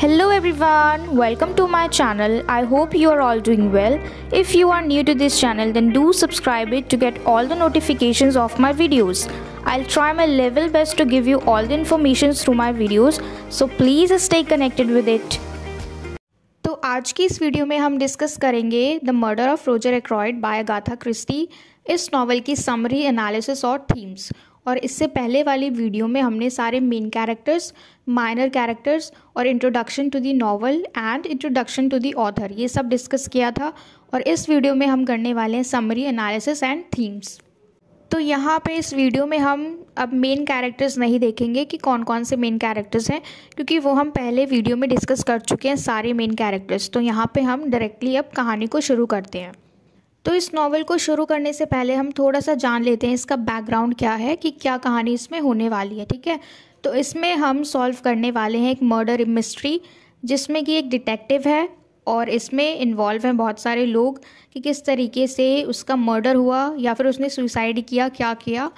Hello everyone, welcome to my channel. I hope you are all doing well. If you are new to this channel then do subscribe it to get all the notifications of my videos. I'll try my level best to give you all the information through my videos so please stay connected with it. तो आज की इस video में हम discuss करेंगे the murder of Roger Ackroyd by Agatha Christie इस novel की summary analysis और थीम्स और इससे पहले वाली वीडियो में हमने सारे मेन कैरेक्टर्स माइनर कैरेक्टर्स और introduction to the novel and introduction to the author ये सब डिस्कस किया था और इस वीडियो में हम करने वाले हैं समरी एनालिसिस एंड थीम्स तो यहाँ पे इस वीडियो में हम अब मेन कैरेक्टर्स नहीं देखेंगे कि कौन कौन से मेन कैरेक्टर्स हैं क्योंकि वो हम पहले वीडियो में डिस्कस कर चुके हैं सारे मेन कैरेक्टर्स तो यहाँ पे हम डायरेक्टली अब कहानी को शुरू करते हैं तो इस नावल को शुरू करने से पहले हम थोड़ा सा जान लेते हैं इसका बैकग्राउंड क्या है कि क्या कहानी इसमें होने वाली है ठीक है तो इसमें हम सॉल्व करने वाले हैं एक मर्डर मिस्ट्री जिसमें कि एक डिटेक्टिव है और इसमें इन्वॉल्व हैं बहुत सारे लोग कि किस तरीके से उसका मर्डर हुआ या फिर उसने सुसाइड किया क्या किया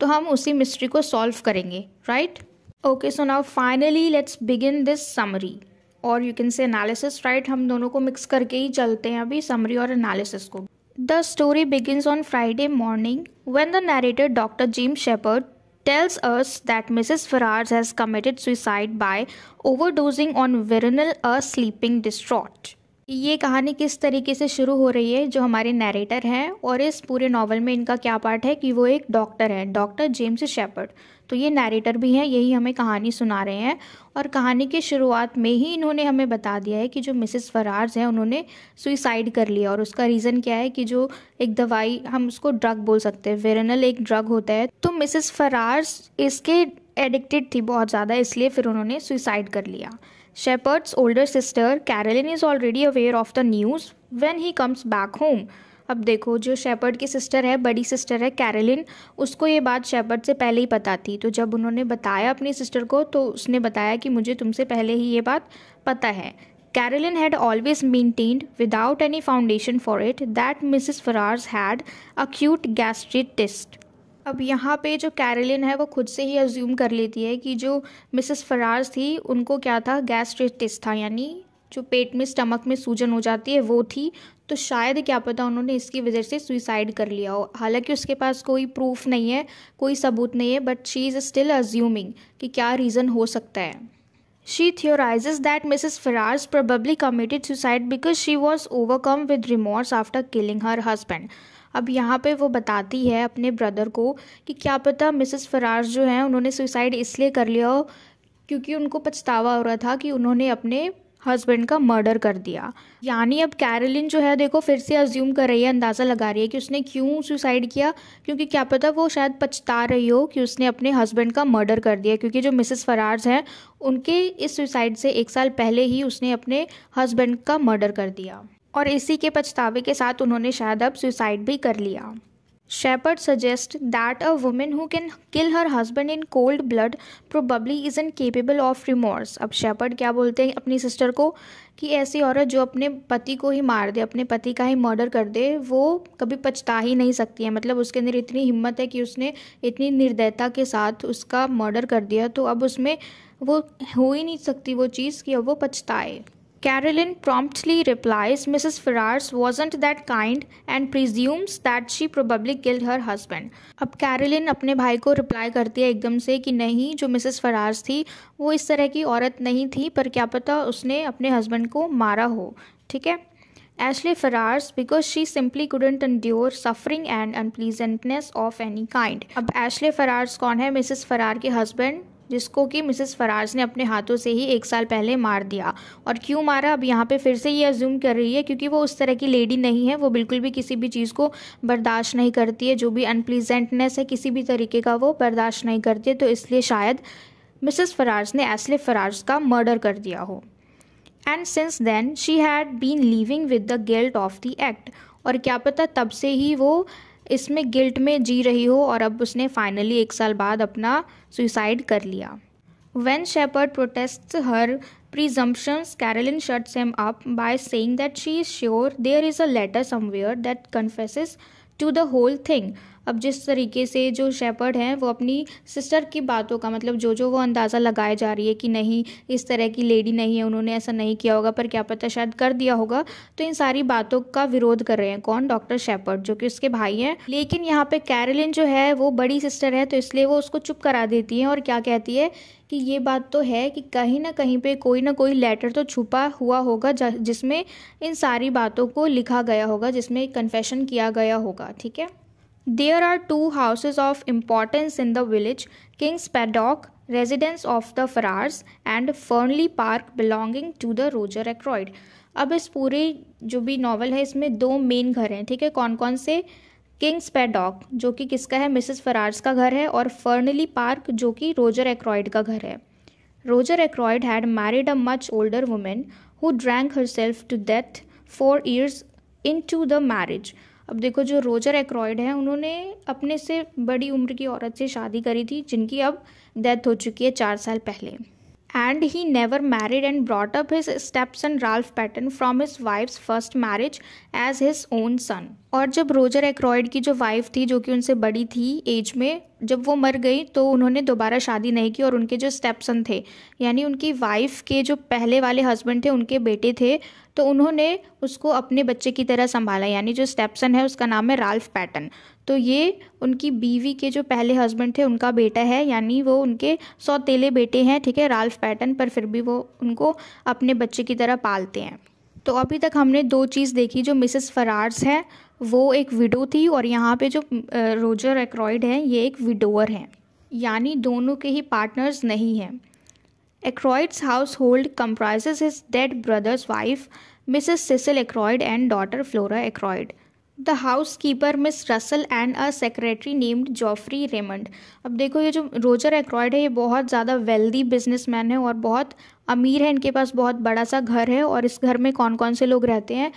तो हम उसी मिस्ट्री को सॉल्व करेंगे right okay so now finally let's begin this summary और you can say analysis right हम दोनों को मिक्स करके ही चलते हैं अभी समरी और एनालिसिस को The story begins on Friday morning when the narrator Dr. James Shepard tells us that Mrs. Ferrars has committed suicide by overdosing on Veronal, a sleeping distraught. ये कहानी किस तरीके से शुरू हो रही है जो हमारे नरेटर हैं और इस पूरे नावल में इनका क्या पार्ट है कि वो एक डॉक्टर है डॉक्टर जेम्स शेपर्ड तो ये नरेटर भी हैं यही हमें कहानी सुना रहे हैं और कहानी की शुरुआत में ही इन्होंने हमें बता दिया है कि जो मिसेस फरार्ज हैं उन्होंने सुइसाइड कर लिया और उसका रीज़न क्या है कि जो एक दवाई हम उसको ड्रग बोल सकते हैं वेरनल एक ड्रग होता है तो मिसेस फरार्स इसके एडिक्टेड थी बहुत ज़्यादा इसलिए फिर उन्होंने सुइसाइड कर लिया Sheppard's older sister Caroline is already aware of the news when he comes back home अब देखो जो शेपर्ड की सिस्टर है बड़ी सिस्टर है कैरलिन उसको ये बात शेपर्ड से पहले ही पता थी तो जब उन्होंने बताया अपनी सिस्टर को तो उसने बताया कि मुझे तुमसे पहले ही ये बात पता है Caroline had always maintained without any foundation for it that Mrs Ferrars had acute gastric test अब यहाँ पे जो कैरलिन है वो खुद से ही अज्यूम कर लेती है कि जो मिसेस फरार्स थी उनको क्या था गैस्ट्रेटिस था यानी जो पेट में स्टमक में सूजन हो जाती है वो थी तो शायद क्या पता उन्होंने इसकी वजह से सुइसाइड कर लिया हो हालांकि उसके पास कोई प्रूफ नहीं है कोई सबूत नहीं है but she is still assuming कि क्या रीज़न हो सकता है She theorizes that Mrs. Farage probably committed suicide because she was overcome with remorse after killing her husband. अब यहाँ पे वो बताती है अपने ब्रदर को कि क्या पता मिसेस फराज जो हैं उन्होंने सुसाइड इसलिए कर लिया हो क्योंकि उनको पछतावा हो रहा था कि उन्होंने अपने हस्बैंड का मर्डर कर दिया यानी अब कैरलिन जो है देखो फिर से अज्यूम कर रही है अंदाज़ा लगा रही है कि उसने क्यों सुसाइड किया क्योंकि क्या पता वो शायद पछता रही हो कि उसने अपने हस्बैंड का मर्डर कर दिया क्योंकि जो मिसेस फरार्स हैं उनके इस सुसाइड से एक साल पहले ही उसने अपने हस्बैंड का मर्डर कर दिया और इसी के पछतावे के साथ उन्होंने शायद अब सुसाइड भी कर लिया suggest that a woman who can kill her husband in cold blood probably is incapable of remorse अब शेपर्ड क्या बोलते हैं अपनी सिस्टर को कि ऐसी औरत जो अपने पति को ही मार दे अपने पति का ही मर्डर कर दे वो कभी पछता ही नहीं सकती है मतलब उसके अंदर इतनी हिम्मत है कि उसने इतनी निर्दयता के साथ उसका मर्डर कर दिया तो अब उसमें वो हो ही नहीं सकती वो चीज़ कि अब वो पछताए Carolyn promptly replies Mrs. Ferrars wasn't that kind and presumes that she probably killed her husband. अब कैरोलिन अपने भाई को रिप्लाई करती है एकदम से कि नहीं जो मिसेस फरार्स थी वो इस तरह की औरत नहीं थी पर क्या पता उसने अपने हस्बैंड को मारा हो ठीक है Ashley Ferrars because she simply couldn't endure suffering and unpleasantness of any kind. अब Ashley Ferrars कौन है मिसेस फरार के हस्बैंड जिसको कि मिसेस फराज ने अपने हाथों से ही एक साल पहले मार दिया और क्यों मारा अब यहाँ पे फिर से ये अज्यूम कर रही है क्योंकि वो उस तरह की लेडी नहीं है वो बिल्कुल भी किसी भी चीज़ को बर्दाश्त नहीं करती है जो भी अनप्लीजेंटनेस है किसी भी तरीके का वो बर्दाश्त नहीं करती है तो इसलिए शायद मिसेस फराज ने एसले फराज का मर्डर कर दिया हो and since then she had been living with the guilt of the act और क्या पता तब से ही वो इसमें गिल्ट में जी रही हो और अब उसने फाइनली एक साल बाद अपना सुसाइड कर लिया when Sheppard protests her presumption Caroline शर्ट him up by saying that she is sure there is a letter somewhere that confesses to the whole thing अब जिस तरीके से जो शेपर्ड हैं वो अपनी सिस्टर की बातों का मतलब जो जो वो अंदाज़ा लगाए जा रही है कि नहीं इस तरह की लेडी नहीं है उन्होंने ऐसा नहीं किया होगा पर क्या पता शायद कर दिया होगा तो इन सारी बातों का विरोध कर रहे हैं कौन डॉक्टर शेपर्ड जो कि उसके भाई हैं लेकिन यहाँ पर कैरलिन जो है वो बड़ी सिस्टर है तो इसलिए वो उसको चुप करा देती है और क्या कहती है कि ये बात तो है कि कहीं ना कहीं पे कोई ना कोई लेटर तो छुपा हुआ होगा जिसमें इन सारी बातों को लिखा गया होगा जिसमें कन्फेशन किया गया होगा ठीक है There are two houses of importance in the village King's Paddock, residence of the Farrars, and Fernley Park belonging to the Roger Ackroyd. अब इस पूरे जो भी नॉवल है इसमें दो मेन घर हैं ठीक है कौन कौन से किंग्स पैडॉक जो कि किसका है मिसेस फरार्स का घर है और फर्नली पार्क जो कि रोजर एक्रॉयड का घर है Roger Ackroyd had married a much older woman who drank herself to death four years into the marriage अब देखो जो रोजर एक्रॉयड है उन्होंने अपने से बड़ी उम्र की औरत से शादी करी थी जिनकी अब डेथ हो चुकी है चार साल पहले and he never married and brought up his stepson Ralph Paton from his wife's first marriage as his own son और जब रोजर एक्रॉयड की जो वाइफ थी जो कि उनसे बड़ी थी एज में जब वो मर गई तो उन्होंने दोबारा शादी नहीं की और उनके जो स्टेपसन थे यानी उनकी वाइफ के जो पहले वाले हस्बैंड थे उनके बेटे थे तो उन्होंने उसको अपने बच्चे की तरह संभाला यानी जो स्टेपसन है उसका नाम है राल्फ पैटन तो ये उनकी बीवी के जो पहले हस्बैंड थे उनका बेटा है यानी वो उनके सौतेले बेटे हैं ठीक है राल्फ पैटन पर फिर भी वो उनको अपने बच्चे की तरह पालते हैं तो अभी तक हमने दो चीज़ देखी जो मिसेस फरार्स है वो एक विडो थी और यहाँ पे जो रोजर एक्रॉयड है ये एक विडोअर हैं यानी दोनों के ही पार्टनर्स नहीं हैं Ackroyd's household comprises his dead brother's wife, Mrs. Cecil Ackroyd, and daughter Flora Ackroyd. The house keeper Miss Russell and a secretary named Geoffrey Raymond अब देखो ये जो रोजर एक्रॉयड है ये बहुत ज़्यादा वेल्दी बिजनेसमैन है और बहुत अमीर है इनके पास बहुत बड़ा सा घर है और इस घर में कौन कौन से लोग रहते हैं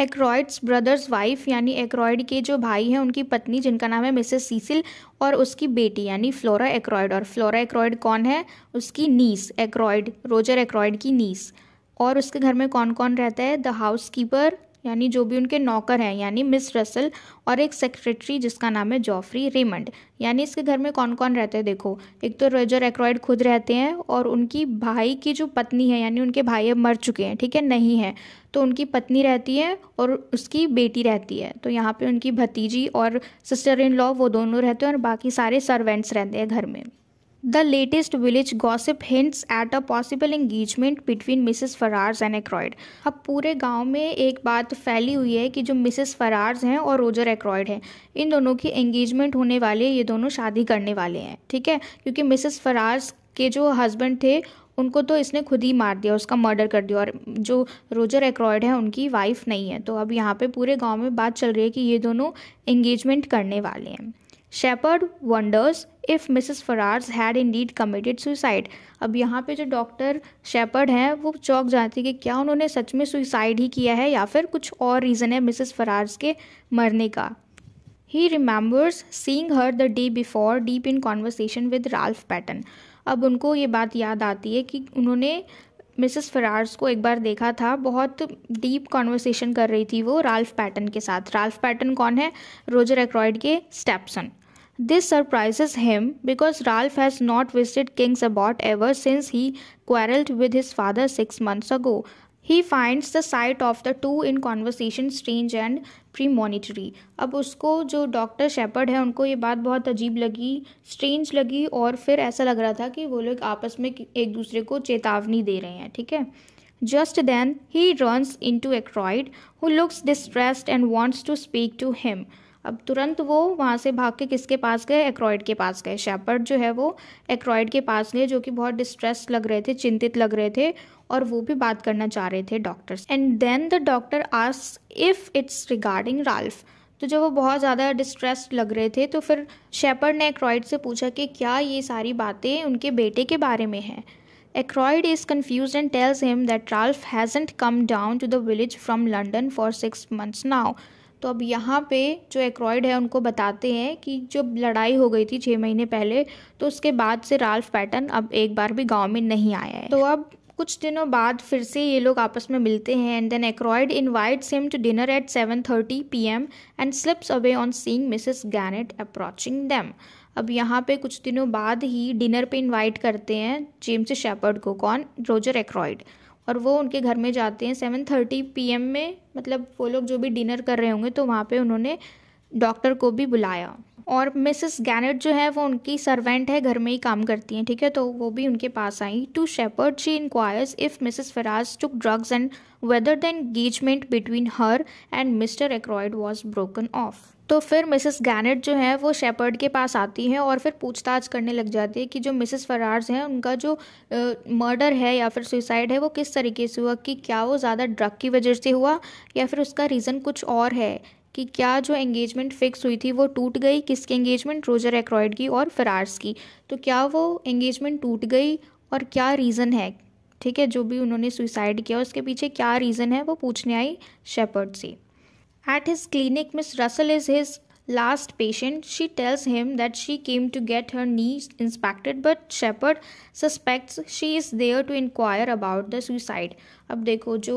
एक्रॉयड्स ब्रदर्स वाइफ यानी एक्रॉयड के जो भाई हैं उनकी पत्नी जिनका नाम है मिसेस सीसिल और उसकी बेटी यानी फ्लोरा एक्रॉयड और फ्लोरा एक्रॉयड कौन है उसकी नीस एक्रॉयड रोजर एक्रॉयड की नीस और उसके घर में कौन कौन रहता है द हाउस कीपर यानी जो भी उनके नौकर हैं यानी मिस रसल और एक सेक्रेटरी जिसका नाम है जॉफरी रेमंड यानी इसके घर में कौन कौन रहते हैं देखो एक तो रोजर एक्रॉयड खुद रहते हैं और उनकी भाई की जो पत्नी है यानी उनके भाई अब मर चुके हैं ठीक है नहीं है तो उनकी पत्नी रहती है और उसकी बेटी रहती है तो यहाँ पर उनकी भतीजी और सिस्टर इन लॉ वो दोनों रहते हैं और बाकी सारे सर्वेंट्स रहते हैं घर में The latest village gossip hints at a possible engagement between Mrs. Farars and Aykroyd. अब पूरे गांव में एक बात फैली हुई है कि जो मिसेस फरार्स हैं और रोजर एक्रॉयड हैं इन दोनों की एंगेजमेंट होने वाली है ये दोनों शादी करने वाले हैं ठीक है क्योंकि मिसेस फरार्स के जो हस्बैंड थे उनको तो इसने खुद ही मार दिया उसका मर्डर कर दिया और जो रोजर एक्रॉयड है उनकी वाइफ नहीं है तो अब यहाँ पे पूरे गांव में बात चल रही है कि ये दोनों एंगेजमेंट करने वाले हैं Sheppard wonders if Mrs Ferrars had indeed committed suicide अब यहाँ पे जो डॉक्टर शेपर्ड हैं वो चौक जाती है कि क्या उन्होंने सच में सुसाइड ही किया है या फिर कुछ और रीज़न है मिसेस फरार्स के मरने का he remembers seeing her the day before deep in conversation with Ralph Paton अब उनको ये बात याद आती है कि उन्होंने मिसेस फरार्स को एक बार देखा था बहुत डीप कॉन्वर्सेशन कर रही थी वो राल्फ पैटन के साथ राल्फ पैटर्न कौन है रोजर एक्रॉयड के stepson This surprises him because Ralph has not visited King's Abbot ever since he quarreled with his father six months ago. He finds the sight of the two in conversation strange and premonitory. अब उसको जो doctor shepherd है उनको ये बात बहुत अजीब लगी स्ट्रेंज लगी और फिर ऐसा लग रहा था कि वो लोग आपस में एक दूसरे को चेतावनी दे रहे हैं ठीक है Just then, he runs into a Ackroyd, who looks distressed and wants to speak to him. अब तुरंत वो वहाँ से भाग के किसके पास गए एक्रॉयड के पास गए शेपर्ड जो है वो एक्रॉयड के पास गए जो कि बहुत डिस्ट्रेस लग रहे थे चिंतित लग रहे थे और वो भी बात करना चाह रहे थे doctor and then the doctor ask if it's regarding Ralph तो जब वो बहुत ज़्यादा डिस्ट्रेस लग रहे थे तो फिर शेपर्ड ने एक्रॉयड से पूछा कि क्या ये सारी बातें उनके बेटे के बारे में हैं Ackroyd is confuse and tells him that Ralph hasn't come down to the village from London for six months now तो अब यहाँ पे जो एक्रॉयड है उनको बताते हैं कि जो लड़ाई हो गई थी छः महीने पहले तो उसके बाद से राल्फ पैटर्न अब एक बार भी गाँव में नहीं आया है तो अब कुछ दिनों बाद फिर से ये लोग आपस में मिलते हैं and then Ackroyd invites him to dinner at seven thirty P M and slips away on seeing Mrs Gannett approaching them अब यहाँ पे कुछ दिनों बाद ही डिनर पे इनवाइट करते हैं जेम्स शेपर्ड को कौन रोजर एक्रॉयड और वो उनके घर में जाते हैं सेवन थर्टी पी में मतलब वो लोग जो भी डिनर कर रहे होंगे तो वहाँ पर उन्होंने डॉक्टर को भी बुलाया और मिसेस गैनेट जो है वो उनकी सर्वेंट है घर में ही काम करती हैं ठीक है तो वो भी उनके पास आई to Sheppard she inquires if Mrs Ferrars took drugs and whether the engagement between her and Mr Ackroyd was broken off तो फिर मिसेस गैनेट जो है वो शेपर्ड के पास आती हैं और फिर पूछताछ करने लग जाती है कि जो मिसेस फरार्स हैं उनका जो मर्डर है या फिर सुसाइड है वो किस तरीके से हुआ कि क्या वो ज़्यादा ड्रग की वजह से हुआ या फिर उसका रीज़न कुछ और है कि क्या जो एंगेजमेंट फिक्स हुई थी वो टूट गई किसकी एंगेजमेंट रोजर एक्रॉयड की और फरार्स की तो क्या वो एंगेजमेंट टूट गई और क्या रीज़न है ठीक है जो भी उन्होंने सुसाइड किया उसके पीछे क्या रीज़न है वो पूछने आई शेपर्ड से At his clinic, Miss Russell is his last patient. She tells him that she came to get her knee inspected, but Shepard suspects she is there to inquire about the suicide. अब देखो जो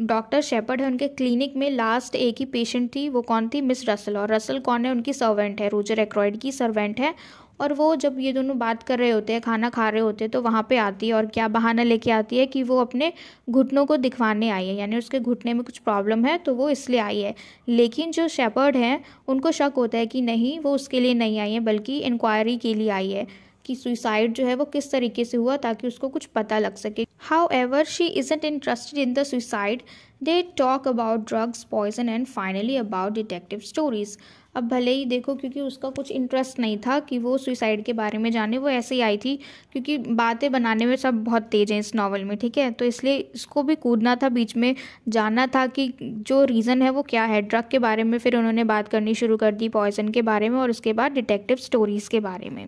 doctor shepherd है उनके clinic में last एक ही patient थी वो कौन थी मिस रसल और रसल कौन है उनकी सर्वेंट है रोजर एक्रॉयड की सर्वेंट है और वो जब ये दोनों बात कर रहे होते हैं खाना खा रहे होते हैं तो वहाँ पे आती है और क्या बहाना लेके आती है कि वो अपने घुटनों को दिखवाने आई है यानी उसके घुटने में कुछ प्रॉब्लम है तो वो इसलिए आई है लेकिन जो शेपर्ड हैं उनको शक होता है कि नहीं वो उसके लिए नहीं आई है बल्कि इंक्वायरी के लिए आई है कि सुइसाइड जो है वो किस तरीके से हुआ ताकि उसको कुछ पता लग सके however she isn't interested in the suicide they talk about drugs poison and finally about detective stories अब भले ही देखो क्योंकि उसका कुछ इंटरेस्ट नहीं था कि वो सुसाइड के बारे में जाने वो ऐसे ही आई थी क्योंकि बातें बनाने में सब बहुत तेज हैं इस नॉवल में ठीक है तो इसलिए इसको भी कूदना था बीच में जानना था कि जो रीज़न है वो क्या है ड्रग के बारे में फिर उन्होंने बात करनी शुरू कर दी पॉइजन के बारे में और उसके बाद डिटेक्टिव स्टोरीज़ के बारे में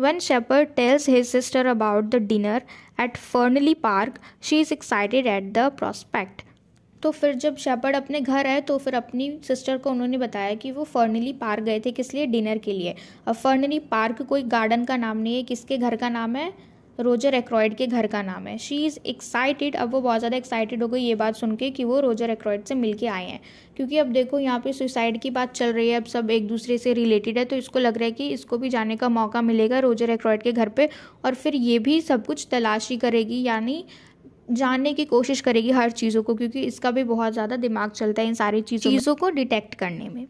when Sheppard tells his sister about the dinner at Fernly Park she is excited at the prospect तो फिर जब शेपर्ड अपने घर आए तो फिर अपनी सिस्टर को उन्होंने बताया कि वो फर्नली पार्क गए थे किस लिए डिनर के लिए अब फर्नली पार्क कोई गार्डन का नाम नहीं है किसके घर का नाम है रोजर एक्रॉयड के घर का नाम है शी इज़ एक्साइटेड अब वो बहुत ज़्यादा एक्साइटेड हो गई ये बात सुन के कि वो रोजर एक्रॉयड से मिलके आए हैं क्योंकि अब देखो यहाँ पे सुसाइड की बात चल रही है अब सब एक दूसरे से रिलेटेड है तो इसको लग रहा है कि इसको भी जाने का मौका मिलेगा रोजर एक्रॉयड के घर पे और फिर ये भी सब कुछ तलाशी करेगी यानी जानने की कोशिश करेगी हर चीज़ों को क्योंकि इसका भी बहुत ज़्यादा दिमाग चलता है इन सारी चीज़ों चीज़ों को डिटेक्ट करने में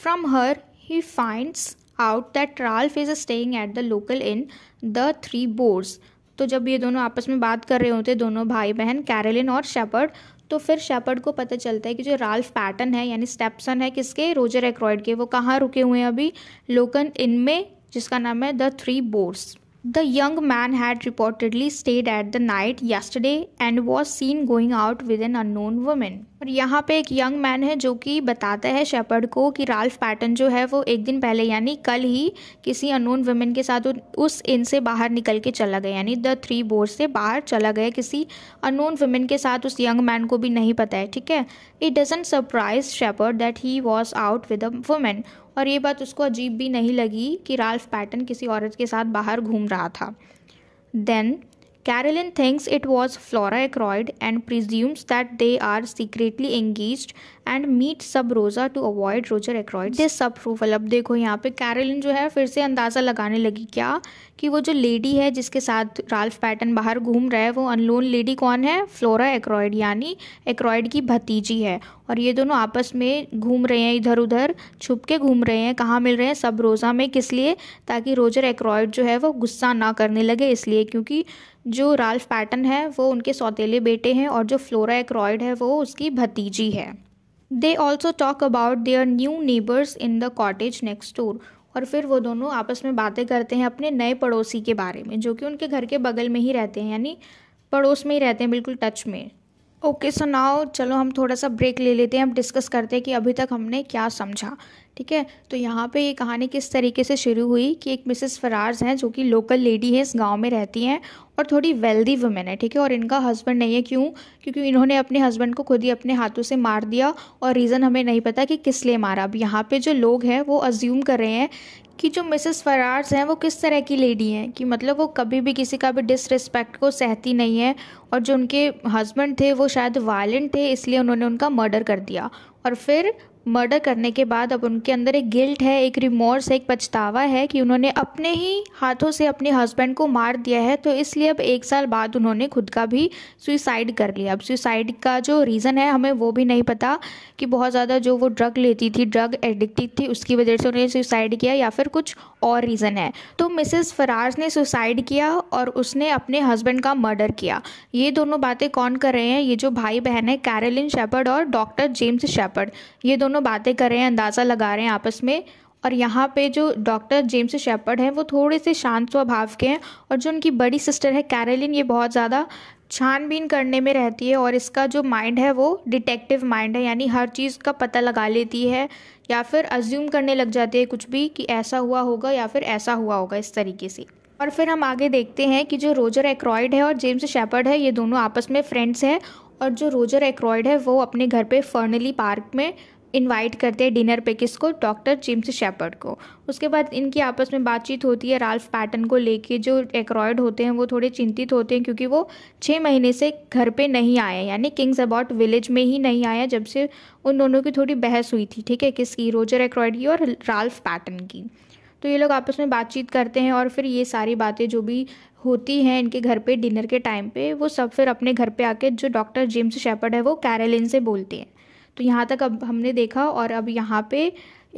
from her he finds out that Ralph is staying at the local inn the Three Boars तो जब ये दोनों आपस में बात कर रहे होते दोनों भाई बहन कैरेलिन और शेपर्ड तो फिर शेपर्ड को पता चलता है कि जो राल्फ पैटर्न है यानी स्टेपसन है किसके रोजर एक्रॉयड के वो कहाँ रुके हुए हैं अभी लोकन इन में जिसका नाम है the Three Boars The young man had reportedly stayed at the night yesterday and was seen going out with an unknown woman. और यहाँ पे एक यंग मैन है जो कि बताता है शेपर्ड को कि राल्फ पैटर्न जो है वो एक दिन पहले यानी कल ही किसी अनोन वुमेन के साथ उस इन से बाहर निकल के चला गया यानी द थ्री बोर्ड से बाहर चला गया किसी अनोन वुमेन के साथ उस यंग मैन को भी नहीं पता है ठीक है it doesn't surprise Sheppard that he was out with a woman और ये बात उसको अजीब भी नहीं लगी कि राल्फ पैटर्न किसी औरत के साथ बाहर घूम रहा था then Carolyn thinks it was Flora Ackroyd and presumes that they are secretly engaged and meet sub Rosa to avoid Roger Ackroyd. This sub approval. अब देखो यहाँ पे कैरोलिन जो है फिर से अंदाज़ा लगाने लगी क्या कि वो जो लेडी है जिसके साथ राल्फ पैटर्न बाहर घूम रहा है वो अनलोन लेडी कौन है फ्लोरा एक्रॉयड यानी एक्रॉयड की भतीजी है और ये दोनों आपस में घूम रहे हैं इधर उधर छुप के घूम रहे हैं कहाँ मिल रहे हैं सब रोज़ा में किस लिए ताकि रोजर एक्रॉयड जो है वो गुस्सा ना करने लगे इसलिए क्योंकि जो राल्फ पैटर्न है वो उनके सौतेले बेटे हैं और जो फ्लोरा एक्रॉयड है वो उसकी भतीजी है they also talk about their new neighbours in the cottage next door और फिर वो दोनों आपस में बातें करते हैं अपने नए पड़ोसी के बारे में जो कि उनके घर के बगल में ही रहते हैं यानी पड़ोस में ही रहते हैं बिल्कुल टच में ओके सो नाउ चलो हम थोड़ा सा ब्रेक ले लेते हैं अब डिस्कस करते हैं कि अभी तक हमने क्या समझा ठीक है तो यहाँ पे ये कहानी किस तरीके से शुरू हुई कि एक मिसेस फरार्स हैं जो कि लोकल लेडी है इस गांव में रहती हैं और थोड़ी वेल्दी वुमेन है ठीक है और इनका हस्बैंड नहीं है क्यों क्योंकि इन्होंने अपने हस्बैंड को खुद ही अपने हाथों से मार दिया और रीज़न हमें नहीं पता कि किस लिए मारा अब यहाँ पे जो लोग हैं वो अज्यूम कर रहे हैं कि जो मिसेस फरार्स हैं वो किस तरह की लेडी हैं कि मतलब वो कभी भी किसी का भी डिसरिस्पेक्ट को सहती नहीं है और जो उनके हस्बैंड थे वो शायद वायलेंट थे इसलिए उन्होंने उनका मर्डर कर दिया और फिर मर्डर करने के बाद अब उनके अंदर एक गिल्ट है एक रिमोर्स है एक पछतावा है कि उन्होंने अपने ही हाथों से अपने हस्बैंड को मार दिया है तो इसलिए अब एक साल बाद उन्होंने खुद का भी सुइसाइड कर लिया अब सुइसाइड का जो रीज़न है हमें वो भी नहीं पता कि बहुत ज़्यादा जो वो ड्रग लेती थी ड्रग एडिक्टेड थी उसकी वजह से उन्होंने सुइसाइड किया या फिर कुछ और रीज़न है तो मिसेस फराज ने सुसाइड किया और उसने अपने हस्बैंड का मर्डर किया ये दोनों बातें कौन कर रहे हैं ये जो भाई बहन है कैरलिन शेपर्ड और डॉक्टर जेम्स शेपर्ड ये दोनों दोनों बातें कर रहे हैं अंदाज़ा लगा रहे हैं आपस में और यहाँ पे जो डॉक्टर जेम्स शेपर्ड हैं वो थोड़े से शांत स्वभाव के हैं और जो उनकी बड़ी सिस्टर है कैरलिन ये बहुत ज़्यादा छानबीन करने में रहती है और इसका जो माइंड है वो डिटेक्टिव माइंड है यानी हर चीज़ का पता लगा लेती है या फिर अज्यूम करने लग जाती है कुछ भी कि ऐसा हुआ होगा या फिर ऐसा हुआ होगा इस तरीके से और फिर हम आगे देखते हैं कि जो रोजर एक्रॉयड है और जेम्स शेपर्ड है ये दोनों आपस में फ्रेंड्स हैं और जो रोजर एक्रॉयड है वो अपने घर पे फर्नली पार्क में इनवाइट करते हैं डिनर पे किसको डॉक्टर जेम्स शेपर्ड को उसके बाद इनकी आपस में बातचीत होती है राल्फ पैटर्न को लेके जो एक्रॉयड होते हैं वो थोड़े चिंतित होते हैं क्योंकि वो छः महीने से घर पे नहीं आए यानी किंग्स अबाउट विलेज में ही नहीं आया जब से उन दोनों की थोड़ी बहस हुई थी ठीक है किसकी रोजर एक्रॉयड की और राल्फ पैटर्न की तो ये लोग आपस में बातचीत करते हैं और फिर ये सारी बातें जो भी होती हैं इनके घर पे डिनर के टाइम पे वो सब फिर अपने घर पे आके जो डॉक्टर जेम्स शेपर्ड है वो कैरलिन से बोलते हैं तो यहाँ तक अब हमने देखा और अब यहाँ पे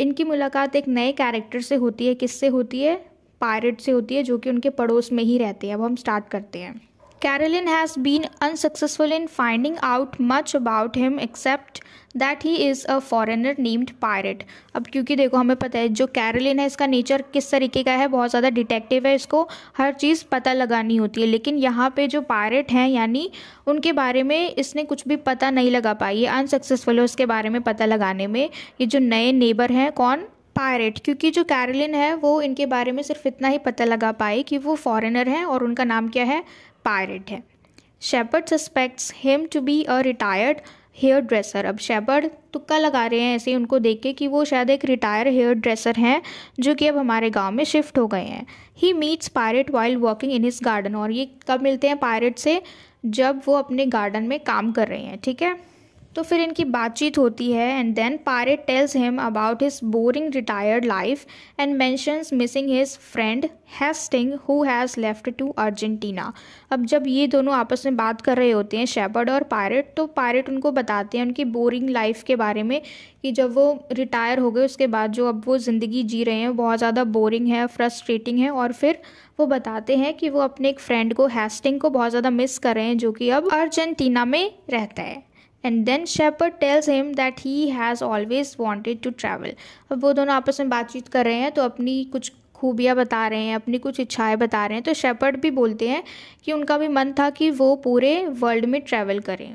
इनकी मुलाकात एक नए कैरेक्टर से होती है किससे होती है पायरेट से होती है जो कि उनके पड़ोस में ही रहते हैं अब हम स्टार्ट करते हैं Carolyn has been unsuccessful in finding out much about him except that he is a foreigner named Poirot अब क्योंकि देखो हमें पता है जो कैरोलिन है इसका नेचर किस तरीके का है बहुत ज़्यादा डिटेक्टिव है इसको हर चीज़ पता लगानी होती है लेकिन यहाँ पे जो पायरेट हैं यानी उनके बारे में इसने कुछ भी पता नहीं लगा पाई ये अनसक्सेसफुल है उसके बारे में पता लगाने में ये जो नए नेबर हैं कौन पायरेट क्योंकि जो कैरोलिन है वो इनके बारे में सिर्फ इतना ही पता लगा पाए कि वो फॉरेनर हैं और उनका नाम क्या है पायरेट है Sheppard suspects him to be a retired hairdresser अब शेबर्ड तुक्का लगा रहे हैं ऐसे ही उनको देख के कि वो शायद एक रिटायर हेयर ड्रेसर हैं जो कि अब हमारे गांव में शिफ्ट हो गए हैं he meets Poirot while walking in his garden और ये कब मिलते हैं पायरेट से जब वो अपने गार्डन में काम कर रहे हैं ठीक है तो फिर इनकी बातचीत होती है and then Poirot tells him about his boring retired life and mentions missing his friend Hastings who has left to Argentina अब जब ये दोनों आपस में बात कर रहे होते हैं शेपर्ड और पायरेट तो पायरेट उनको बताते हैं उनकी बोरिंग लाइफ के बारे में कि जब वो रिटायर हो गए उसके बाद जो अब वो ज़िंदगी जी रहे हैं बहुत ज़्यादा बोरिंग है फ्रस्ट्रेटिंग है और फिर वो बताते हैं कि वो अपने एक फ्रेंड को हैस्टिंग को बहुत ज़्यादा मिस कर रहे हैं जो कि अब अर्जेंटीना में रहता है and then Sheppard tells him that he has always wanted to travel अब वो दोनों आपस में बातचीत कर रहे हैं तो अपनी कुछ खूबियाँ बता रहे हैं अपनी कुछ इच्छाएं बता रहे हैं तो शेपर्ड भी बोलते हैं कि उनका भी मन था कि वो पूरे वर्ल्ड में ट्रैवल करें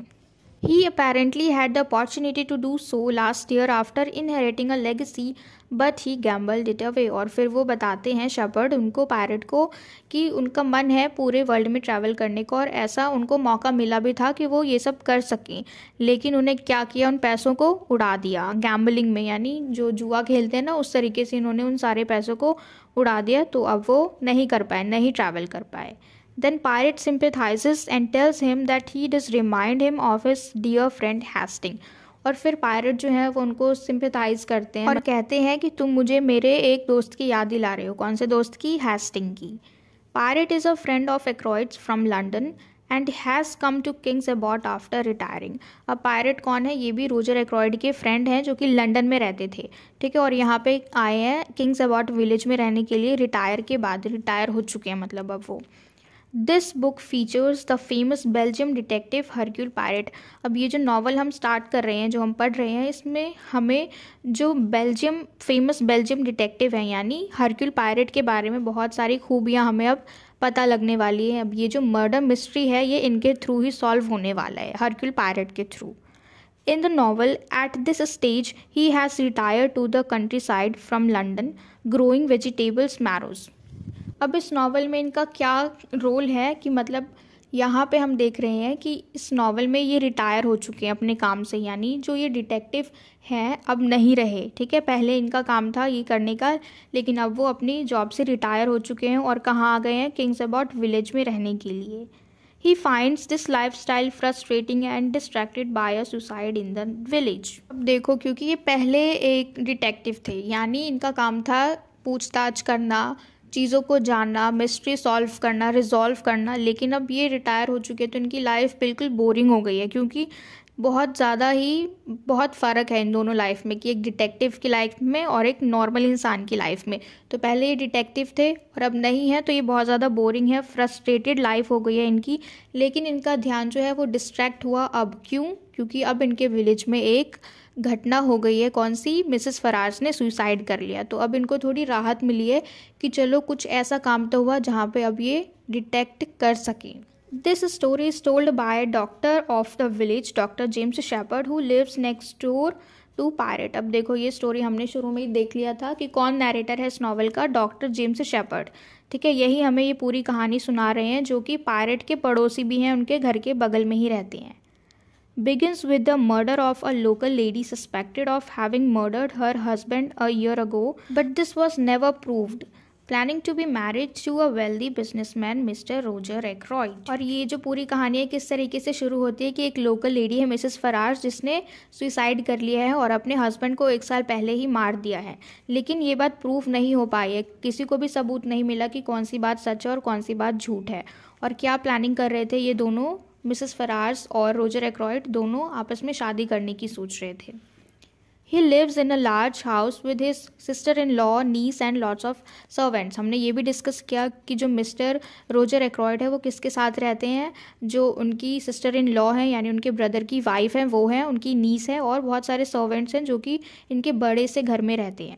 He apparently had the opportunity to do so last year after inheriting a legacy, but he gambled it away. और फिर वो बताते हैं शपर्ड उनको पायरेट को कि उनका मन है पूरे वर्ल्ड में ट्रैवल करने को और ऐसा उनको मौका मिला भी था कि वो ये सब कर सकें लेकिन उन्हें क्या किया उन पैसों को उड़ा दिया गैम्बलिंग में यानी जो जुआ खेलते हैं ना उस तरीके से इन्होंने उन सारे पैसों को उड़ा दिया तो अब वो नहीं कर पाए नहीं ट्रैवल कर पाए Then Pirate sympathizes and tells him that he does remind him of his dear friend hasting और फिर पायरेट जो है वो उनको सिंपथाइज करते हैं और कहते हैं कि तुम मुझे मेरे एक दोस्त की याद दिला रहे हो कौन से दोस्त की हैस्टिंग की Poirot is a friend of Ackroyd's from London and has come to King's Abbot after retiring अब पायरेट कौन है ये भी रोजर एक्रॉयड के फ्रेंड हैं जो कि लंदन में रहते थे ठीक है और यहाँ पे आए हैं किंग्स अबाउट विलेज में रहने के लिए रिटायर के बाद रिटायर हो चुके हैं मतलब अब वो this book features the famous Belgium detective Hercule Poirot अब ये जो नावल हम स्टार्ट कर रहे हैं जो हम पढ़ रहे हैं इसमें हमें जो बेल्जियम फेमस बेल्जियम डिटेक्टिव हैं यानी हरक्यूल पायरेट के बारे में बहुत सारी खूबियाँ हमें अब पता लगने वाली है अब ये जो मर्डर मिस्ट्री है ये इनके थ्रू ही सॉल्व होने वाला है हरक्यूल पायरेट के through in the novel at this stage he has retire to the countryside from London growing vegetable marrows अब इस नावल में इनका क्या रोल है कि मतलब यहाँ पे हम देख रहे हैं कि इस नावल में ये रिटायर हो चुके हैं अपने काम से यानी जो ये डिटेक्टिव हैं अब नहीं रहे ठीक है पहले इनका काम था ये करने का लेकिन अब वो अपनी जॉब से रिटायर हो चुके हैं और कहाँ आ गए हैं किंग्स अबाउट विलेज में रहने के लिए he finds this lifestyle frustrating and distracted by a suicide in the village अब देखो क्योंकि ये पहले एक डिटेक्टिव थे यानी इनका काम था पूछताछ करना चीज़ों को जानना मिस्ट्री सॉल्व करना रिजॉल्व करना लेकिन अब ये रिटायर हो चुके हैं तो इनकी लाइफ बिल्कुल बोरिंग हो गई है क्योंकि बहुत ज़्यादा ही बहुत फ़र्क है इन दोनों लाइफ में कि एक डिटेक्टिव की लाइफ में और एक नॉर्मल इंसान की लाइफ में तो पहले ये डिटेक्टिव थे और अब नहीं है तो ये बहुत ज़्यादा बोरिंग है फ्रस्ट्रेटेड लाइफ हो गई है इनकी लेकिन इनका ध्यान जो है वो डिस्ट्रैक्ट हुआ अब क्यों क्योंकि अब इनके विलेज में एक घटना हो गई है कौन सी मिसेस फराज ने सुसाइड कर लिया तो अब इनको थोड़ी राहत मिली है कि चलो कुछ ऐसा काम तो हुआ जहाँ पे अब ये डिटेक्ट कर सकें this story is told by doctor of the village doctor James Sheppard who lives next door to Poirot अब देखो ये स्टोरी हमने शुरू में ही देख लिया था कि कौन नरेटर है इस नॉवल का डॉक्टर जेम्स शेपर्ड ठीक है यही हमें ये पूरी कहानी सुना रहे हैं जो कि पायरेट के पड़ोसी भी हैं उनके घर के बगल में ही रहते हैं begins with the murder of a local lady suspected of having murdered her husband a year ago, but this was never proved. Planning to be married to a wealthy businessman Mr Roger Ackroyd और ये जो पूरी कहानी है किस तरीके से शुरू होती है कि एक लोकल लेडी है मिसेस फरार जिसने सुइसाइड कर लिया है और अपने हस्बैंड को एक साल पहले ही मार दिया है लेकिन ये बात प्रूफ नहीं हो पाई है किसी को भी सबूत नहीं मिला कि कौन सी बात सच है और कौन सी बात झूठ है और क्या प्लानिंग कर रहे थे ये दोनों मिसेस फरार्स और रोजर एक्रॉयड दोनों आपस में शादी करने की सोच रहे थे he lives in a large house with his sister in law niece and lots of servants हमने ये भी डिस्कस किया कि जो मिस्टर रोजर एक्रॉयड है वो किसके साथ रहते हैं जो उनकी सिस्टर इन लॉ हैं यानी उनके ब्रदर की वाइफ हैं वो हैं उनकी नीस है और बहुत सारे सर्वेंट्स हैं जो कि इनके बड़े से घर में रहते हैं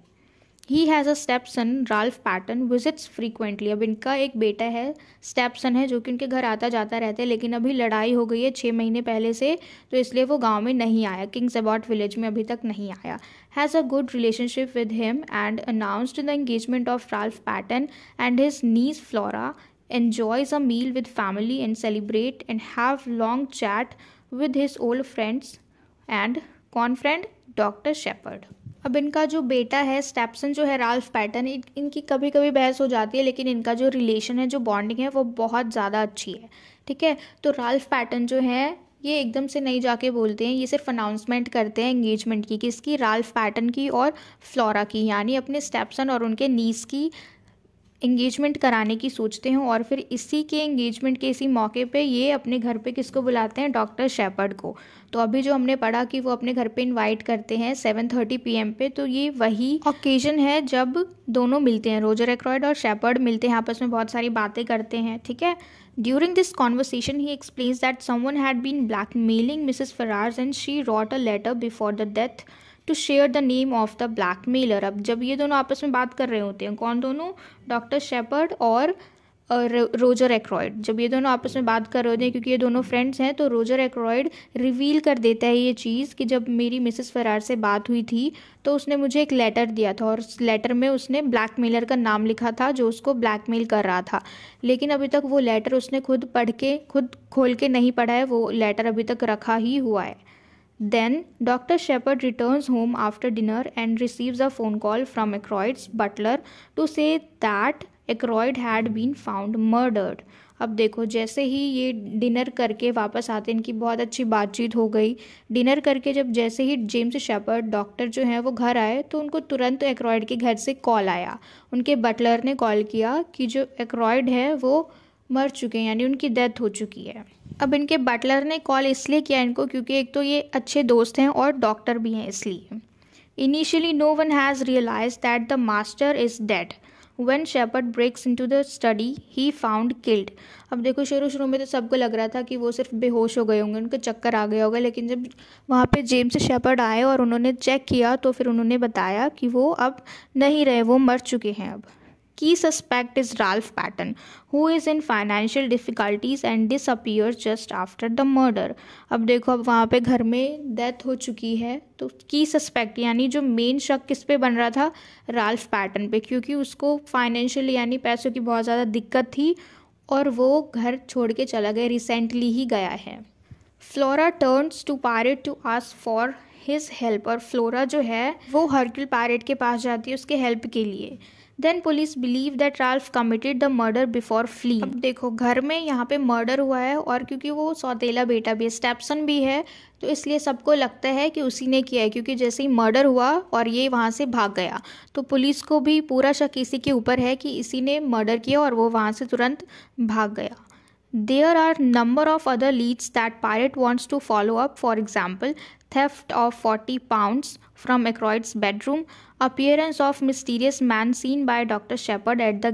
he has a stepson Ralph Paton visits frequently अब इनका एक बेटा है स्टेप सन है जो कि उनके घर आता जाता रहता है लेकिन अभी लड़ाई हो गई है छः महीने पहले से तो इसलिए वो गाँव में नहीं आया किंग्स अबाउट विलेज में अभी तक नहीं आया has a good relationship with him and announced the engagement of Ralph Paton and his niece Flora enjoys a meal with family and celebrate and have long chat with his old friends and confidant doctor Sheppard अब इनका जो बेटा है stepson जो है Ralph pattern इनकी कभी कभी बहस हो जाती है लेकिन इनका जो रिलेशन है जो बॉन्डिंग है वो बहुत ज़्यादा अच्छी है ठीक है तो राल्फ पैटर्न जो है ये एकदम से नहीं जाके बोलते हैं ये सिर्फ अनाउंसमेंट करते हैं एंगेजमेंट की किसकी राल्फ पैटर्न की और फ्लोरा की यानी अपने स्टेपसन और उनके नीस की इंगेजमेंट कराने की सोचते हैं और फिर इसी के इंगेजमेंट के इसी मौके पे ये अपने घर पे किसको बुलाते हैं डॉक्टर शेपर्ड को तो अभी जो हमने पढ़ा कि वो अपने घर पे इनवाइट करते हैं 7:30 पीएम पे तो ये वही ओकेजन है जब दोनों मिलते हैं रोजर एक्रॉयड और शेपर्ड मिलते हैं आपस में बहुत सारी बातें करते हैं ठीक है during this conversation he explains someone had been blackmailing Mrs. Farrar and she wrote a letter before the death to share the name of the blackmailer अब जब ये दोनों आपस में बात कर रहे होते हैं कौन दोनों डॉक्टर शेपर्ड और रोजर एक्रॉयड जब ये दोनों आपस में बात कर रहे होते हैं क्योंकि ये दोनों फ्रेंड्स हैं तो रोजर एक्रॉयड रिवील कर देता है ये चीज़ कि जब मेरी मिसेस फरार से बात हुई थी तो उसने मुझे एक लेटर दिया था और उस लेटर में उसने ब्लैकमेलर का नाम लिखा था जो उसको ब्लैकमेल कर रहा था लेकिन अभी तक वो लेटर उसने खुद पढ़ के खुद खोल के नहीं पढ़ा है वो लेटर अभी तक रखा ही हुआ है Then, Dr. Shepard returns home after dinner and receives a phone call from Ackroyd's butler to say that Ackroyd had been found murdered. अब देखो जैसे ही ये डिनर करके वापस आते इनकी बहुत अच्छी बातचीत हो गई डिनर करके जब जैसे ही जेम्स शेपर्ड डॉक्टर जो हैं वो घर आए तो उनको तुरंत एक्रॉयड के घर से कॉल आया उनके बटलर ने कॉल किया कि जो एक्रॉयड है वो मर चुके हैं यानी उनकी डेथ हो चुकी है अब इनके बटलर ने कॉल इसलिए किया इनको क्योंकि एक तो ये अच्छे दोस्त हैं और डॉक्टर भी हैं इसलिए initially no one has realise that the master is dead when Sheppard breaks into the study he found killed अब देखो शुरू शुरू में तो सबको लग रहा था कि वो सिर्फ बेहोश हो गए होंगे उनके चक्कर आ गया होगा लेकिन जब वहाँ पे जेम्स शेपर्ड आए और उन्होंने चेक किया तो फिर उन्होंने बताया कि वो अब नहीं रहे वो मर चुके हैं अब की suspect is Ralph Patton, who is in financial difficulties and disappears just after the murder अब देखो अब वहाँ पे घर में डेथ हो चुकी है तो की सस्पेक्ट यानी जो मेन शक किस पे बन रहा था राल्फ पैटर्न पे क्योंकि उसको फाइनेंशियल यानी पैसों की बहुत ज़्यादा दिक्कत थी और वो घर छोड़ के चला गया रिसेंटली ही गया है Flora turns to Poirot to ask for his help और फ्लोरा जो है वो हर्क्यूल पारेट के पास जाती है उसके हेल्प के लिए then police believe that Ralph committed the murder before flee अब देखो घर में यहाँ पे मर्डर हुआ है और क्योंकि वो सौतेला बेटा भी है स्टेपसन भी है तो इसलिए सबको लगता है कि उसी ने किया है क्योंकि जैसे ही मर्डर हुआ और ये वहाँ से भाग गया तो पुलिस को भी पूरा शक इसी के ऊपर है कि इसी ने मर्डर किया और वो वहाँ से तुरंत भाग गया there are number of other leads that Poirot wants to follow up for example theft of 40 pounds from Ackroyd's bedroom, appearance of mysterious man seen by Dr. Shepard at the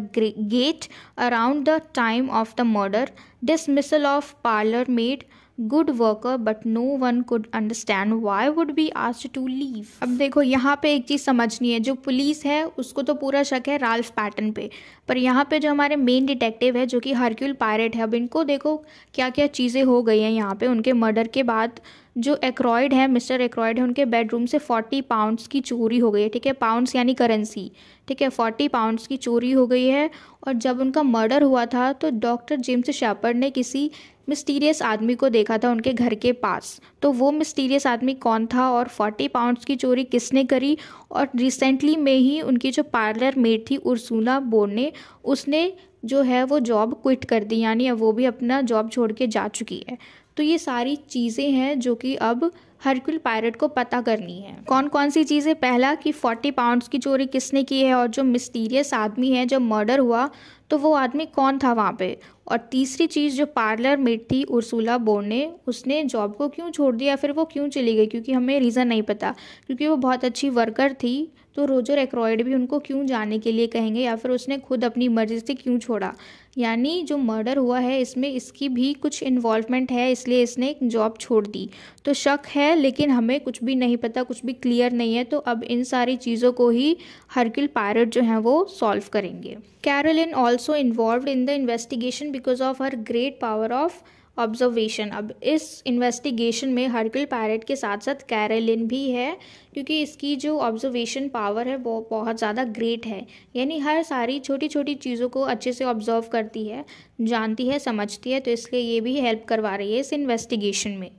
gate around the time of the murder, dismissal of parlor maid, good worker but no one could understand why would be asked to leave अब देखो यहाँ पे एक चीज़ समझनी है जो police है उसको तो पूरा शक है राल्फ पैटर्न पे पर यहाँ पे जो हमारे मेन डिटेक्टिव है जो कि हरक्यूल पायरेट है अब इनको देखो क्या क्या चीज़ें हो गई हैं यहाँ पे उनके मर्डर के बाद जो एक्रॉयड हैं मिस्टर एक्रॉयड हैं उनके बेडरूम से फोर्टी पाउंड्स की चोरी हो गई है ठीक है पाउंड्स यानी करेंसी ठीक है फोर्टी पाउंड्स की चोरी हो गई है और जब उनका मर्डर हुआ था तो डॉक्टर जेम्स शैपर ने किसी मिस्टीरियस आदमी को देखा था उनके घर के पास तो वो मिस्टीरियस आदमी कौन था और फोर्टी पाउंड्स की चोरी किसने करी और रिसेंटली में ही उनकी जो पार्लर मेड थी उर्सूना बोर्ने उसने जो है वो जॉब क्विट कर दी यानी वो भी अपना जॉब छोड़ के जा चुकी है तो ये सारी चीज़ें हैं जो कि अब हरकुल पायरेट को पता करनी है कौन कौन सी चीज़ें पहला कि फोर्टी पाउंड्स की चोरी किसने की है और जो मिस्टीरियस आदमी है जो मर्डर हुआ तो वो आदमी कौन था वहाँ पे और तीसरी चीज़ जो पार्लर मेट थी उर्सूला ने उसने जॉब को क्यों छोड़ दिया फिर वो क्यों चली गई क्योंकि हमें रीज़न नहीं पता क्योंकि वो बहुत अच्छी वर्कर थी तो रोजर एक्रॉयड भी उनको क्यों जाने के लिए कहेंगे या फिर उसने खुद अपनी मर्जी से क्यों छोड़ा यानी जो मर्डर हुआ है इसमें इसकी भी कुछ इन्वॉल्वमेंट है इसलिए इसने एक जॉब छोड़ दी तो शक है लेकिन हमें कुछ भी नहीं पता कुछ भी क्लियर नहीं है तो अब इन सारी चीज़ों को ही हरकिल पायरट जो हैं वो सॉल्व करेंगे Caroline also involve in the investigation because of her great power of observation अब इस इन्वेस्टिगेशन में हरकुल पैरट के साथ साथ कैरेलिन भी है क्योंकि इसकी जो ऑब्जर्वेशन पावर है वो बहुत ज़्यादा ग्रेट है यानी हर सारी छोटी छोटी चीज़ों को अच्छे से ऑब्जर्व करती है जानती है समझती है तो इसलिए ये भी हेल्प करवा रही है इस इन्वेस्टिगेशन में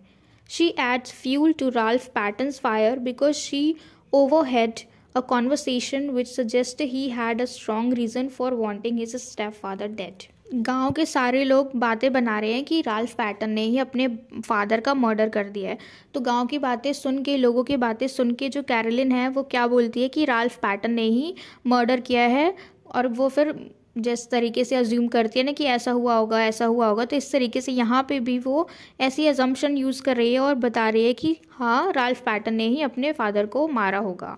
she aids fuel to Ralph Paton fire because she over a conversation which suggest he had a strong reason for wanting his stepfather dead गांव के सारे लोग बातें बना रहे हैं कि राल्फ पैटन ने ही अपने फादर का मर्डर कर दिया है तो गांव की बातें सुन के लोगों की बातें सुन के जो कैरलिन है वो क्या बोलती है कि राल्फ पैटन ने ही मर्डर किया है और वो फिर जिस तरीके से अज्यूम करती है ना कि ऐसा हुआ होगा ऐसा हुआ होगा तो इस तरीके से यहाँ पे भी वो ऐसी एजम्पन यूज़ कर रही है और बता रही है कि हाँ राल्फ पैटन ने ही अपने फादर को मारा होगा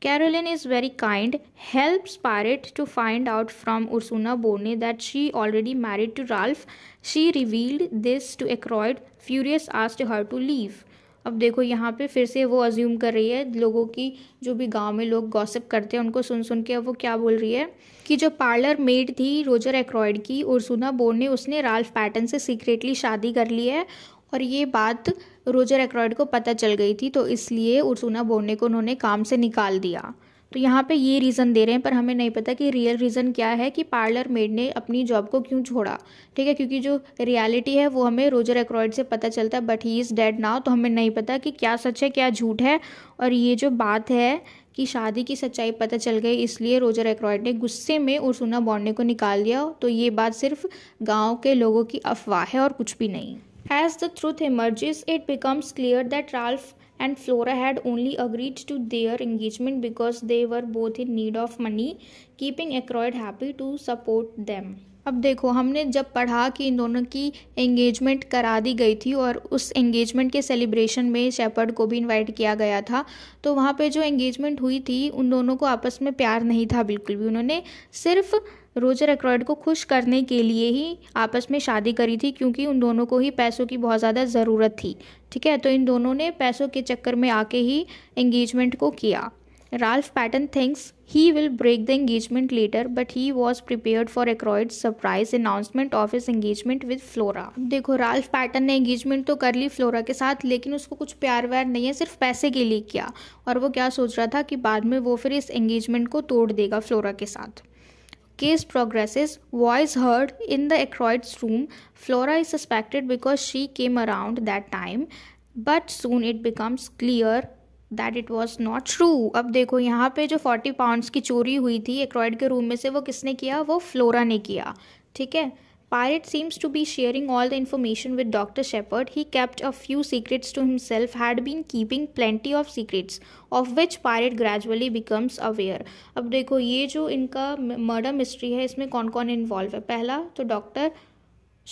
Caroline is very kind, helps Pirate to find out from Ursuna Borne that she already married to Ralph. She revealed this to Acroyd. Furious asked her to leave. अब देखो यहाँ पे फिर से वो अज्यूम कर रही है लोगों की जो भी गांव में लोग गॉसिप करते हैं उनको सुन सुन के वो क्या बोल रही है कि जो पार्लर मेड थी रोजर एक्रॉयड की उर्सुना बोर्ड ने उसने राल्फ पैटर्न से सीक्रेटली शादी कर ली है और ये बात रोजर एक्रॉयड को पता चल गई थी तो इसलिए उर्सूना बोर्ने को उन्होंने काम से निकाल दिया तो यहाँ पे ये रीज़न दे रहे हैं पर हमें नहीं पता कि रियल रीज़न क्या है कि पार्लर मेड ने अपनी जॉब को क्यों छोड़ा ठीक है क्योंकि जो रियलिटी है वो हमें रोजर एक्रॉयड से पता चलता है but he is dead now तो हमें नहीं पता कि क्या सच है क्या झूठ है और ये जो बात है कि शादी की सच्चाई पता चल गई इसलिए रोजर एक्रॉयड ने गुस्से में उर्सुना बॉन्डे को निकाल दिया तो ये बात सिर्फ गाँव के लोगों की अफवाह है और कुछ भी नहीं As the truth emerges, it becomes clear that Ralph and Flora had only agreed to their engagement because they were both in need of money, keeping Ackroyd happy to support them. अब देखो हमने जब पढ़ा कि इन दोनों की engagement करा दी गई थी और उस एंगेजमेंट के सेलिब्रेशन में शेपर्ड को भी इनवाइट किया गया था तो वहाँ पे जो एंगेजमेंट हुई थी उन दोनों को आपस में प्यार नहीं था बिल्कुल भी उन्होंने सिर्फ़ रोजर एक्रॉयड को खुश करने के लिए ही आपस में शादी करी थी क्योंकि उन दोनों को ही पैसों की बहुत ज़्यादा ज़रूरत थी ठीक है तो इन दोनों ने पैसों के चक्कर में आके ही एंगेजमेंट को किया Ralph Paton thinks he will break the engagement later but he was prepare for Ackroyd surprise announcement of इस एंगेजमेंट विद फ्लोरा देखो राल्फ पैटन ने एंगेजमेंट तो कर ली फ्लोरा के साथ लेकिन उसको कुछ प्यार व्यार नहीं है सिर्फ पैसे के लिए किया और वो क्या सोच रहा था कि बाद में वो फिर इस एंगेजमेंट को तोड़ देगा फ्लोरा के साथ Case progresses. Voice heard in the Acroid's room. Flora is suspected because she came around that time. But soon it becomes clear that it was not true अब देखो यहाँ पे जो फोर्टी पाउंड्स की चोरी हुई थी एक्रॉइड के रूम में से वो किसने किया वो फ्लोरा ने किया ठीक है Pirate seems to be sharing all the information with Dr. Shepard. He kept a few secrets to himself, had been keeping plenty of secrets, of which Pirate gradually becomes aware. अब देखो ये जो इनका murder mystery है इसमें कौन कौन involve है पहला तो डॉक्टर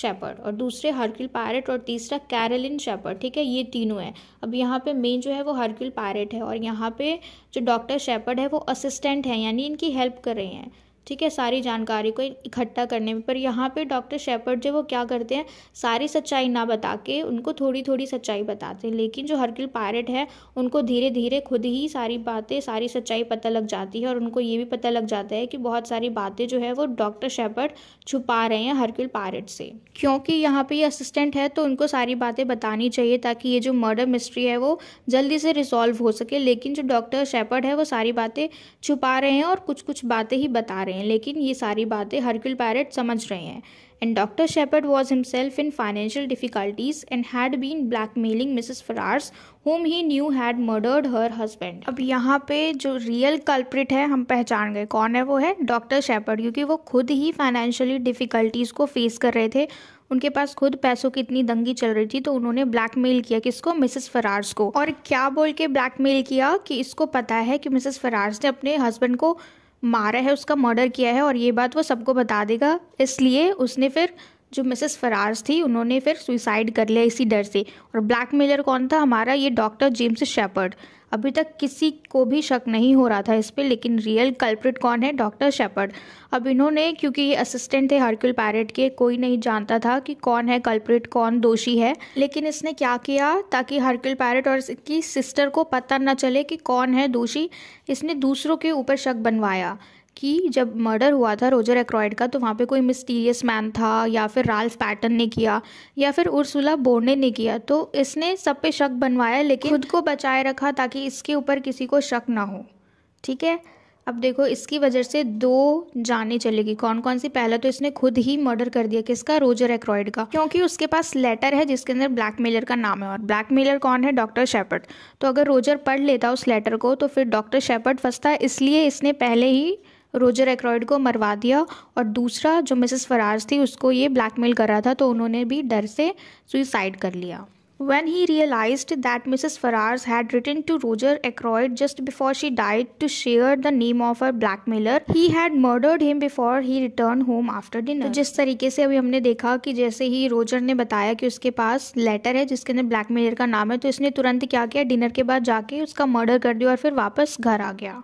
शेपर्ड और दूसरे हरकिल पैरेट और तीसरा कैरलिन शेपर्ड ठीक है ये तीनों हैं अब यहाँ पे मेन जो है वो हरकिल पैरेट है और यहाँ पे जो डॉक्टर शेपर्ड है वो असिस्टेंट है यानी इनकी हेल्प कर रहे हैं ठीक है सारी जानकारी को इकट्ठा करने में पर यहाँ पे डॉक्टर शेपर्ड जो वो क्या करते हैं सारी सच्चाई ना बता के उनको थोड़ी थोड़ी सच्चाई बताते हैं लेकिन जो हरकिल पायरेट है उनको धीरे धीरे खुद ही सारी बातें सारी सच्चाई पता लग जाती है और उनको ये भी पता लग जाता है कि बहुत सारी बातें जो है वो डॉक्टर शेपर्ड छुपा रहे हैं हरकिल पायरेट से क्योंकि यहाँ पर ये असिस्टेंट है तो उनको सारी बातें बतानी चाहिए ताकि ये जो मर्डर मिस्ट्री है वो जल्दी से रिजॉल्व हो सके लेकिन जो डॉक्टर शेपर्ड है वो सारी बातें छुपा रहे हैं और कुछ कुछ बातें ही बता रहे हैं रहे हैं लेकिन ये सारी बातें हरक्यूल पैरट समझ रहे हैं and Dr. Shepard was himself in financial difficulties and had been blackmailing Mrs Ferrars whom he knew had murdered her husband अब यहाँ पे जो रियल कल्प्रिट है हम पहचान गए कौन है वो है डॉक्टर शेपर्ड क्योंकि वो खुद ही फाइनेंशियली डिफ़िकल्टीज़ को फेस कर रहे थे उनके पास खुद पैसों की इतनी दंगी चल रही थी तो उन्होंने ब्लैकमेल किया किसको मिसेस फरार्स को और क्या बोल के ब्लैकमेल किया कि इसको पता है कि मिसेस फरार्स ने अपने हस्बैंड को मारा है उसका मर्डर किया है और ये बात वो सबको बता देगा इसलिए उसने फिर जो मिसेस फरार्स थी उन्होंने फिर सुसाइड कर लिया इसी डर से और ब्लैक मेलर कौन था हमारा ये डॉक्टर जेम्स शेपर्ड अभी तक किसी को भी शक नहीं हो रहा था इस पर लेकिन रियल कल्प्रिट कौन है डॉक्टर शेपर्ड अब इन्होंने क्योंकि ये असिस्टेंट थे हरक्यूल पैरेट के कोई नहीं जानता था कि कौन है कल्प्रिट कौन दोषी है लेकिन इसने क्या किया ताकि हरक्यूल पैरेट और इसकी सिस्टर को पता न चले कि कौन है दोषी इसने दूसरों के ऊपर शक बनवाया कि जब मर्डर हुआ था रोजर एक्रॉयड का तो वहाँ पे कोई मिस्टीरियस मैन था या फिर राल्फ पैटर्न ने किया या फिर उर्सुला बोर्ने ने किया तो इसने सब पे शक बनवाया लेकिन खुद को बचाए रखा ताकि इसके ऊपर किसी को शक ना हो ठीक है अब देखो इसकी वजह से दो जाने चलेगी कौन कौन सी पहला तो इसने खुद ही मर्डर कर दिया किसका रोजर एक्रॉयड का क्योंकि उसके पास लेटर है जिसके अंदर ब्लैक मेलर का नाम है और ब्लैक मेलर कौन है डॉक्टर शेपर्ड तो अगर रोजर पढ़ लेता उस लेटर को तो फिर डॉक्टर शेपर्ड फंसता इसलिए इसने पहले ही रोजर एक्रॉयड को मरवा दिया और दूसरा जो मिसेस फराज थी उसको ये ब्लैकमेल कर रहा था तो उन्होंने भी डर से सुइसाइड कर लिया When he realize that Mrs. Ferrars had written to Roger Ackroyd just before she died to share the name of her blackmailer he had murdered him before he return home after dinner जिस तरीके से अभी हमने देखा कि जैसे ही Roger ने बताया कि उसके पास लेटर है जिसके अंदर ब्लैक मेलर का नाम है तो इसने तुरंत क्या किया डिनर के बाद जाके उसका मर्डर कर दिया और फिर वापस घर आ गया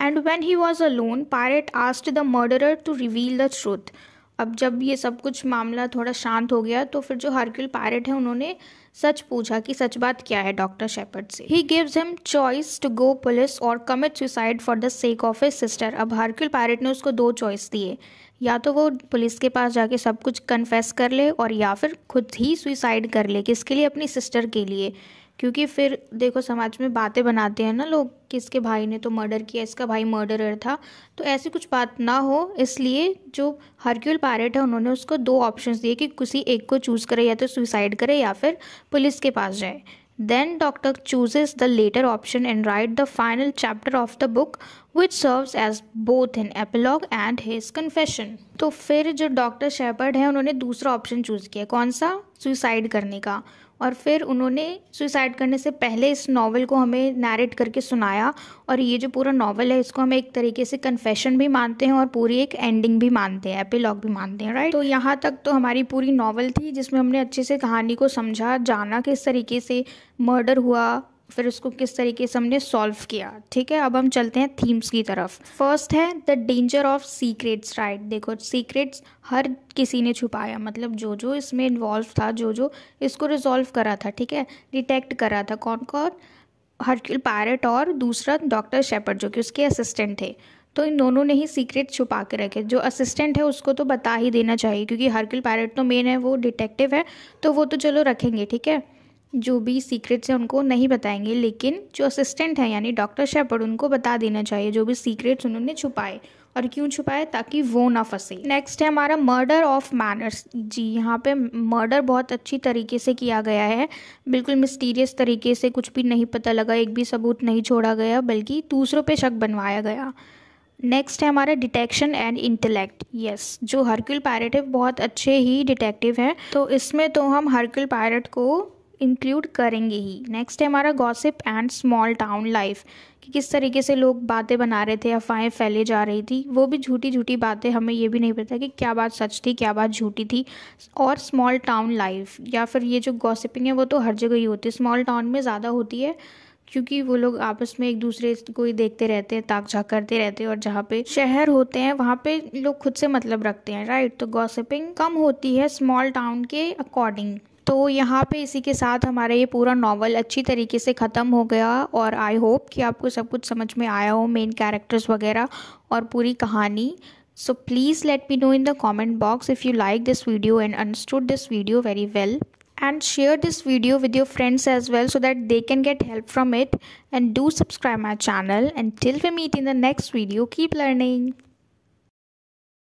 and when he was alone Poirot asked the murderer to reveal the truth अब जब ये सब कुछ मामला थोड़ा शांत हो गया तो फिर जो हरक्यूल पायरेट है उन्होंने सच पूछा कि सच बात क्या है डॉक्टर शेपर्ड से he gives him choice to go police और commit suicide for the sake of his sister अब हरक्यूल पायरेट ने उसको दो चॉइस दिए या तो वो पुलिस के पास जाके सब कुछ कन्फेस कर ले और या फिर खुद ही सुइसाइड कर ले किसके लिए अपनी सिस्टर के लिए क्योंकि फिर देखो समाज में बातें बनाते हैं ना लोग कि इसके भाई ने तो मर्डर किया इसका भाई मर्डरर था तो ऐसी कुछ बात ना हो इसलिए जो हरक्यूल पायरेट है उन्होंने उसको दो ऑप्शंस दिए कि किसी एक को चूज़ करे या तो सुसाइड करे या फिर पुलिस के पास जाए then doctor chooses the latter option and write the final chapter of the book which serves as both an epilogue and his confession तो फिर जो डॉक्टर शेपर्ड है उन्होंने दूसरा ऑप्शन चूज़ किया कौन सा सुसाइड करने का और फिर उन्होंने सुसाइड करने से पहले इस नॉवल को हमें नरेट करके सुनाया और ये जो पूरा नॉवल है इसको हम एक तरीके से कन्फेशन भी मानते हैं और पूरी एक एंडिंग भी मानते हैं एपिलॉग भी मानते हैं राइट तो यहाँ तक तो हमारी पूरी नॉवल थी जिसमें हमने अच्छे से कहानी को समझा जाना किस तरीके से मर्डर हुआ फिर उसको किस तरीके से हमने सॉल्व किया ठीक है अब हम चलते हैं थीम्स की तरफ फर्स्ट है the danger of secrets right देखो सीक्रेट्स हर किसी ने छुपाया मतलब जो जो इसमें इन्वॉल्व था जो जो इसको रिजॉल्व करा था ठीक है डिटेक्ट करा था कौन कौन हर्क्यूल पायरेट और दूसरा डॉक्टर शेपर्ड जो कि उसके असिस्टेंट थे तो इन दोनों ने ही सीक्रेट छुपा के रखे जो असिस्टेंट है उसको तो बता ही देना चाहिए क्योंकि हरकिल पायरेट तो मेन है वो डिटेक्टिव है तो वो तो चलो रखेंगे ठीक है जो भी सीक्रेट्स हैं उनको नहीं बताएंगे लेकिन जो असिस्टेंट हैं यानी डॉक्टर शेपर्ड उनको बता देना चाहिए जो भी सीक्रेट्स उन्होंने छुपाए और क्यों छुपाए ताकि वो ना फंसे नेक्स्ट है हमारा मर्डर ऑफ मैनर्स जी यहाँ पे मर्डर बहुत अच्छी तरीके से किया गया है बिल्कुल मिस्टीरियस तरीके से कुछ भी नहीं पता लगा एक भी सबूत नहीं छोड़ा गया बल्कि दूसरों पे शक बनवाया गया नेक्स्ट है हमारा डिटेक्शन एंड इंटेलेक्ट यस जो हरक्यूल पायरेट है बहुत अच्छे ही डिटेक्टिव हैं तो इसमें तो हम हरक्यूल पायरेट को इंक्लूड करेंगे ही नेक्स्ट है हमारा gossip and small town life कि किस तरीके से लोग बातें बना रहे थे अफवाहें फैले जा रही थी वो भी झूठी झूठी बातें हमें ये भी नहीं पता कि क्या बात सच थी क्या बात झूठी थी और स्मॉल टाउन लाइफ या फिर ये जो गॉसिपिंग है वो तो हर जगह ही होती है स्मॉल टाउन में ज़्यादा होती है क्योंकि वो लोग आपस में एक दूसरे को ही देखते रहते हैं ताक झाक करते रहते हैं और जहाँ पे शहर होते हैं वहाँ पे लोग खुद से मतलब रखते हैं राइट तो गॉसिपिंग कम होती है स्मॉल टाउन के अकॉर्डिंग तो यहाँ पे इसी के साथ हमारा ये पूरा नावल अच्छी तरीके से ख़त्म हो गया और आई होप कि आपको सब कुछ समझ में आया हो मेन कैरेक्टर्स वगैरह और पूरी कहानी So please let me know in the comment box if you like this video and understood this video very well. And share this video with your friends as well so that they can get help from it. And do subscribe my channel. And till we meet in the next video, keep learning.